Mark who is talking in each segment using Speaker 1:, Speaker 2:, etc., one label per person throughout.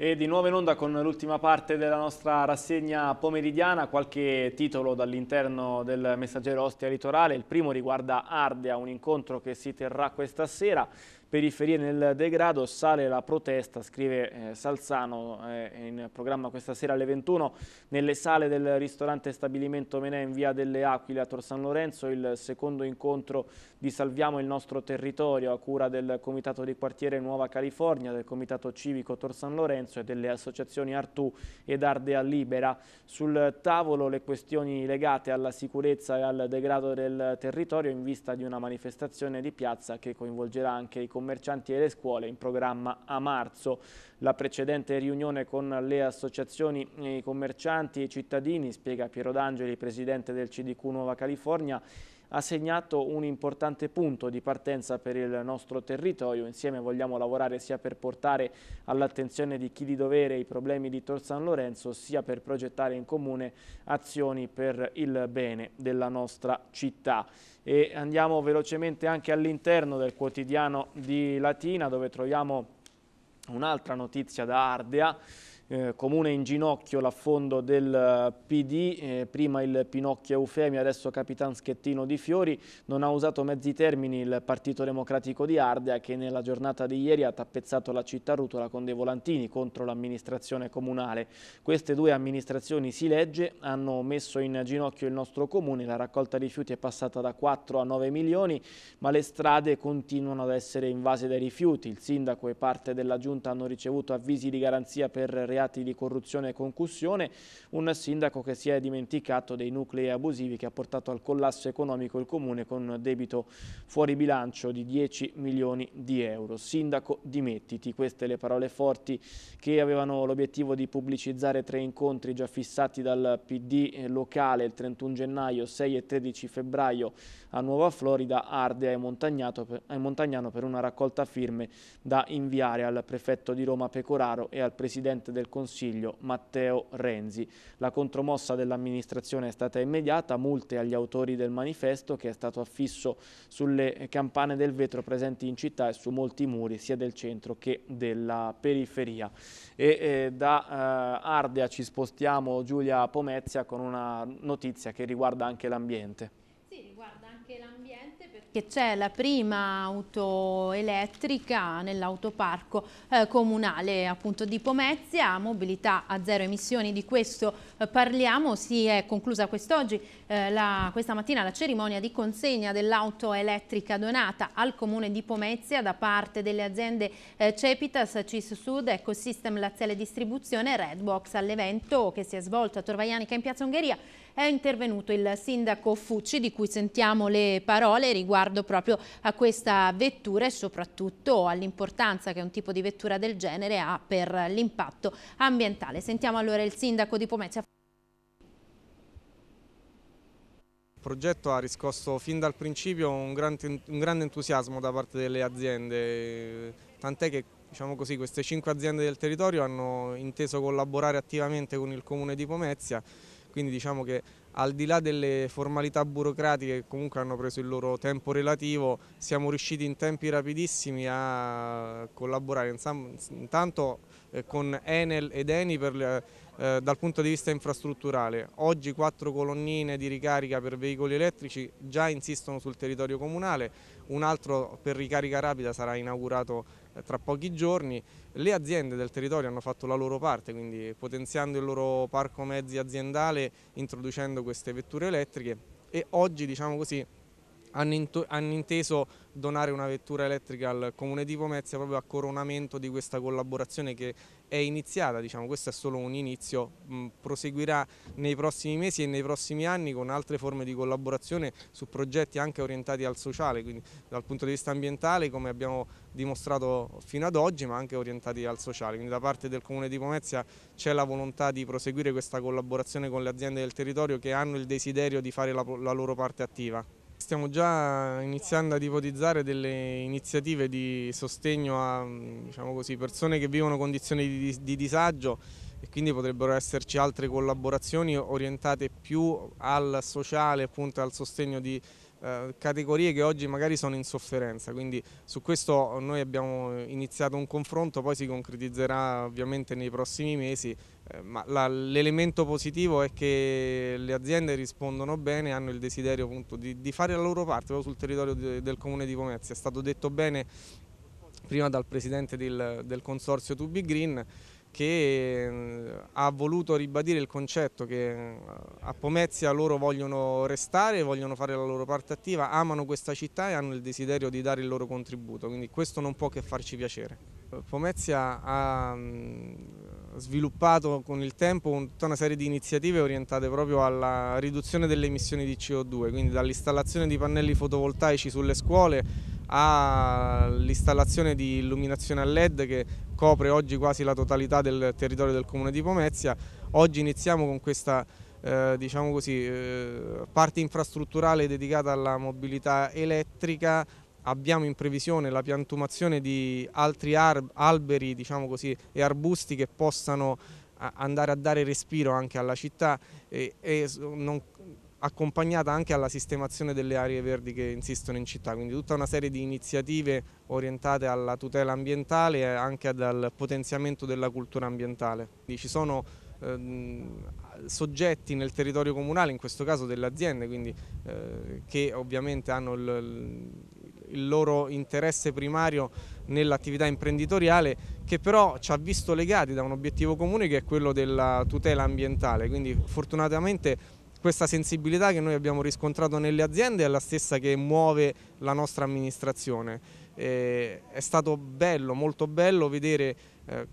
Speaker 1: E di nuovo in onda con l'ultima parte della nostra rassegna pomeridiana, qualche titolo dall'interno del messaggero Ostia Litorale. Il primo riguarda Ardea, un incontro che si terrà questa sera periferie nel degrado, sale la protesta, scrive eh, Salzano eh, in programma questa sera alle 21 nelle sale del ristorante stabilimento Menè in via delle Aquile a Tor San Lorenzo il secondo incontro di Salviamo il nostro territorio a cura del comitato di quartiere Nuova California, del comitato civico Tor San Lorenzo e delle associazioni Artù ed Ardea Libera. Sul tavolo le questioni legate alla sicurezza e al degrado del territorio in vista di una manifestazione di piazza che coinvolgerà anche i commercianti e le scuole in programma a marzo. La precedente riunione con le associazioni eh, i commercianti e i cittadini, spiega Piero D'Angeli, presidente del CDQ Nuova California, ha segnato un importante punto di partenza per il nostro territorio. Insieme vogliamo lavorare sia per portare all'attenzione di chi di dovere i problemi di Tor San Lorenzo, sia per progettare in comune azioni per il bene della nostra città. E andiamo velocemente anche all'interno del quotidiano di Latina dove troviamo un'altra notizia da Ardea eh, comune in ginocchio l'affondo del eh, PD, eh, prima il Pinocchio Eufemi, adesso Capitan Schettino di Fiori, non ha usato mezzi termini il Partito Democratico di Ardea che nella giornata di ieri ha tappezzato la città rutola con dei volantini contro l'amministrazione comunale. Queste due amministrazioni, si legge, hanno messo in ginocchio il nostro comune, la raccolta rifiuti è passata da 4 a 9 milioni, ma le strade continuano ad essere invase dai rifiuti. Il sindaco e parte della giunta hanno ricevuto avvisi di garanzia per realizzare reati di corruzione e concussione, un sindaco che si è dimenticato dei nuclei abusivi che ha portato al collasso economico il comune con debito fuori bilancio di 10 milioni di euro. Sindaco dimettiti, queste le parole forti che avevano l'obiettivo di pubblicizzare tre incontri già fissati dal PD locale il 31 gennaio, 6 e 13 febbraio a Nuova Florida, Ardea e Montagnano per una raccolta firme da inviare al prefetto di Roma Pecoraro e al presidente del Consiglio Matteo Renzi. La contromossa dell'amministrazione è stata immediata, multe agli autori del manifesto che è stato affisso sulle campane del vetro presenti in città e su molti muri sia del centro che della periferia. E, eh, da eh, Ardea ci spostiamo Giulia Pomezia con una notizia che riguarda anche l'ambiente. Sì, riguarda anche
Speaker 2: l'ambiente che c'è la prima auto elettrica nell'autoparco eh, comunale appunto di Pomezia, mobilità a zero emissioni, di questo eh, parliamo, si è conclusa quest'oggi, eh, questa mattina la cerimonia di consegna dell'auto elettrica donata al comune di Pomezia da parte delle aziende eh, Cepitas, CIS Sud, Ecosystem Laziale Distribuzione e Redbox all'evento che si è svolto a Torvaianica in Piazza Ungheria è intervenuto il sindaco Fucci di cui sentiamo le parole riguardo riguardo proprio a questa vettura e soprattutto all'importanza che un tipo di vettura del genere ha per l'impatto ambientale. Sentiamo allora il sindaco di Pomezia.
Speaker 3: Il progetto ha riscosso fin dal principio un, grande entusiasmo da parte delle aziende, tant'è che diciamo così, queste cinque aziende del territorio hanno inteso collaborare attivamente con il comune di Pomezia, quindi diciamo che al di là delle formalità burocratiche che comunque hanno preso il loro tempo relativo, siamo riusciti in tempi rapidissimi a collaborare intanto eh, con Enel ed Eni per eh, dal punto di vista infrastrutturale. Oggi quattro colonnine di ricarica per veicoli elettrici già insistono sul territorio comunale, un altro per ricarica rapida sarà inaugurato eh, tra pochi giorni. Le aziende del territorio hanno fatto la loro parte, quindi potenziando il loro parco mezzi aziendale, introducendo queste vetture elettriche e oggi diciamo così hanno, hanno, inteso donare una vettura elettrica al comune di Pomezia proprio a coronamento di questa collaborazione che è iniziata, diciamo, questo è solo un inizio, mh, proseguirà nei prossimi mesi e nei prossimi anni con altre forme di collaborazione su progetti anche orientati al sociale, quindi dal punto di vista ambientale come abbiamo dimostrato fino ad oggi ma anche orientati al sociale, quindi da parte del comune di Pomezia c'è la volontà di proseguire questa collaborazione con le aziende del territorio che hanno il desiderio di fare la, la loro parte attiva stiamo già iniziando ad ipotizzare delle iniziative di sostegno a mm, diciamo così, persone che vivono condizioni di, di disagio e quindi potrebbero esserci altre collaborazioni orientate più al sociale, appunto al sostegno di eh, categorie che oggi magari sono in sofferenza, quindi su questo noi abbiamo iniziato un confronto, poi si concretizzerà ovviamente nei prossimi mesi, eh, ma l'elemento positivo è che le aziende rispondono bene, hanno il desiderio appunto di, di fare la loro parte proprio sul territorio del comune di Pomezia, è stato detto bene prima dal presidente del, del consorzio To Be Green, che eh, ha voluto ribadire il concetto che eh, a Pomezia loro vogliono restare, vogliono fare la loro parte attiva, amano questa città e hanno il desiderio di dare il loro contributo, quindi questo non può che farci piacere. Pomezia ha mm, sviluppato con il tempo tutta una serie di iniziative orientate proprio alla riduzione delle emissioni di CO2, quindi dall'installazione di pannelli fotovoltaici sulle scuole all'installazione di illuminazione a LED che copre oggi quasi la totalità del territorio del comune di Pomezia. Oggi iniziamo con questa eh, diciamo così, eh, parte infrastrutturale dedicata alla mobilità elettrica. Abbiamo in previsione la piantumazione di altri alberi diciamo così, e arbusti che possano andare a dare respiro anche alla città e, e non, accompagnata anche alla sistemazione delle aree verdi che insistono in città, quindi tutta una serie di iniziative orientate alla tutela ambientale e anche al potenziamento della cultura ambientale. ci sono ehm, soggetti nel territorio comunale, in questo caso delle aziende, quindi, eh, che ovviamente hanno il loro interesse primario nell'attività imprenditoriale che però ci ha visto legati da un obiettivo comune che è quello della tutela ambientale, quindi fortunatamente questa sensibilità che noi abbiamo riscontrato nelle aziende è la stessa che muove la nostra amministrazione. Eh, è stato bello, molto bello vedere eh,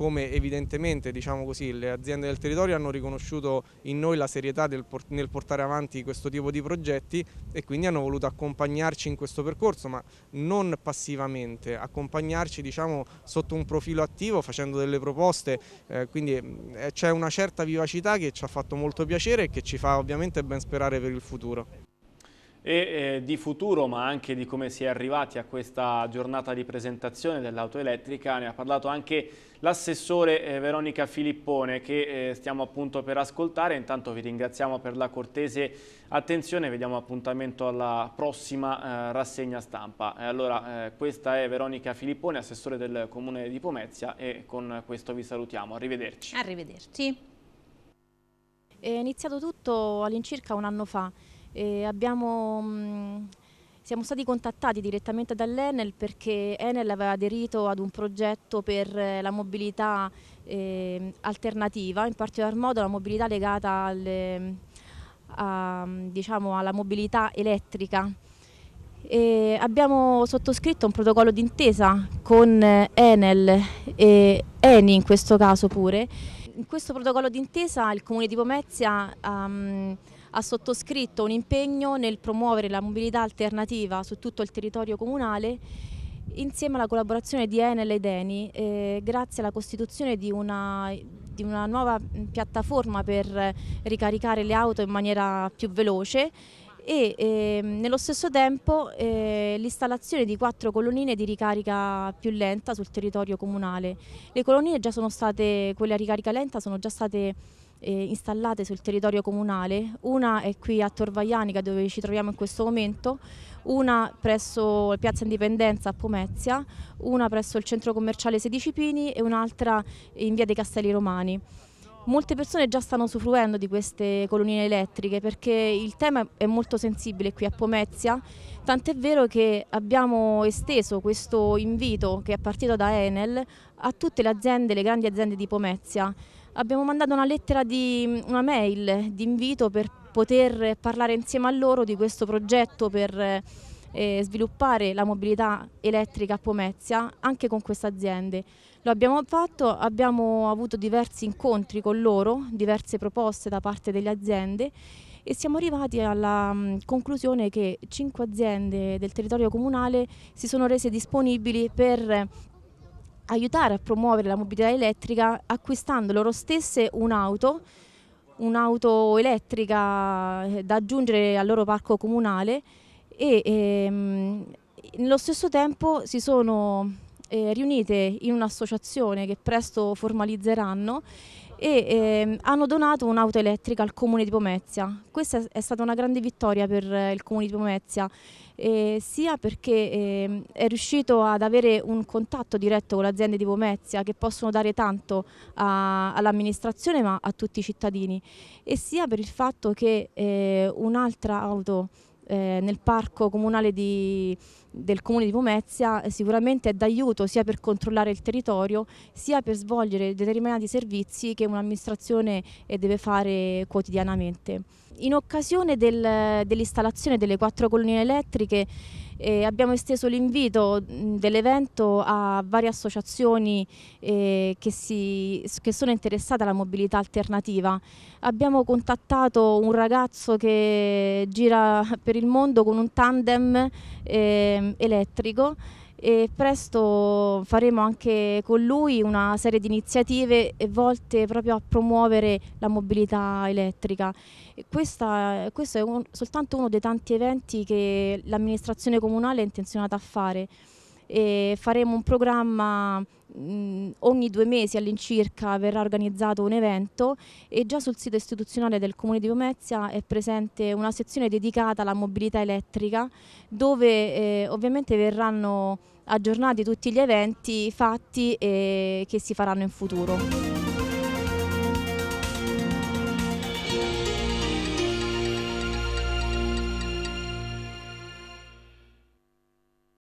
Speaker 3: come evidentemente diciamo così, le aziende del territorio hanno riconosciuto in noi la serietà port nel portare avanti questo tipo di progetti e quindi hanno voluto accompagnarci in questo percorso, ma non passivamente, accompagnarci diciamo, sotto un profilo attivo facendo delle proposte, eh, quindi eh, c'è una certa vivacità che ci ha fatto molto piacere e che ci fa ovviamente ben sperare per il futuro
Speaker 1: e eh, di futuro ma anche di come si è arrivati a questa giornata di presentazione dell'auto elettrica ne ha parlato anche l'assessore eh, Veronica Filippone che eh, stiamo appunto per ascoltare intanto vi ringraziamo per la cortese attenzione vediamo appuntamento alla prossima eh, rassegna stampa e allora eh, questa è Veronica Filippone assessore del comune di Pomezia e con questo vi salutiamo arrivederci arrivederci
Speaker 2: è iniziato tutto all'incirca un anno fa Abbiamo, mm, siamo stati contattati direttamente dall'Enel perché Enel aveva aderito ad un progetto per eh, la mobilità eh, alternativa, in particolar modo la mobilità legata alle, ehm, a, mm, diciamo, alla mobilità elettrica. E abbiamo sottoscritto un protocollo d'intesa con eh, Enel e Eni in questo caso pure. In questo protocollo d'intesa il Comune di Pomezia um, ha sottoscritto un impegno nel promuovere la mobilità alternativa su tutto il territorio comunale insieme alla collaborazione di Enel e Deni eh, grazie alla costituzione di una, di una nuova mm, piattaforma per ricaricare le auto in maniera più veloce e eh, nello stesso tempo eh, l'installazione di quattro colonnine di ricarica più lenta sul territorio comunale. Le colonnine già sono state, quelle a ricarica lenta sono già state eh, installate sul territorio comunale, una è qui a Torvaianica dove ci troviamo in questo momento, una presso Piazza Indipendenza a Pomezia, una presso il centro commerciale 16 Pini e un'altra in via dei Castelli Romani. Molte persone già stanno usufruendo di queste colonnine elettriche perché il tema è molto sensibile qui a Pomezia, tant'è vero che abbiamo esteso questo invito che è partito da Enel a tutte le aziende, le grandi aziende di Pomezia abbiamo mandato una lettera di una mail di invito per poter parlare insieme a loro di questo progetto per eh, sviluppare la mobilità elettrica a Pomezia anche con queste aziende. Lo abbiamo fatto, abbiamo avuto diversi incontri con loro, diverse proposte da parte delle aziende e siamo arrivati alla mm, conclusione che cinque aziende del territorio comunale si sono rese disponibili per aiutare a promuovere la mobilità elettrica acquistando loro stesse un'auto, un'auto elettrica eh, da aggiungere al loro parco comunale e ehm, nello stesso tempo si sono eh, riunite in un'associazione che presto formalizzeranno e ehm, hanno donato un'auto elettrica al comune di Pomezia. Questa è stata una grande vittoria per eh, il comune di Pomezia eh, sia perché eh, è riuscito ad avere un contatto diretto con le aziende di Pomezia che possono dare tanto all'amministrazione ma a tutti i cittadini e sia per il fatto che eh, un'altra auto eh, nel parco comunale di, del comune di Pomezia eh, sicuramente è d'aiuto sia per controllare il territorio sia per svolgere determinati servizi che un'amministrazione eh, deve fare quotidianamente. In occasione del, dell'installazione delle quattro colonnine elettriche e abbiamo esteso l'invito dell'evento a varie associazioni eh, che, si, che, sono interessate alla mobilità alternativa. Abbiamo contattato un ragazzo che gira per il mondo con un tandem eh, elettrico e presto faremo anche con lui una serie di iniziative volte proprio a promuovere la mobilità elettrica. Questa, questo è un, soltanto uno dei tanti eventi che l'amministrazione comunale è intenzionata a fare. E faremo un programma mh, ogni due mesi all'incirca verrà organizzato un evento e già sul sito istituzionale del Comune di Pomezia è presente una sezione dedicata alla mobilità elettrica dove eh, ovviamente verranno aggiornati tutti gli eventi fatti e che si faranno in futuro.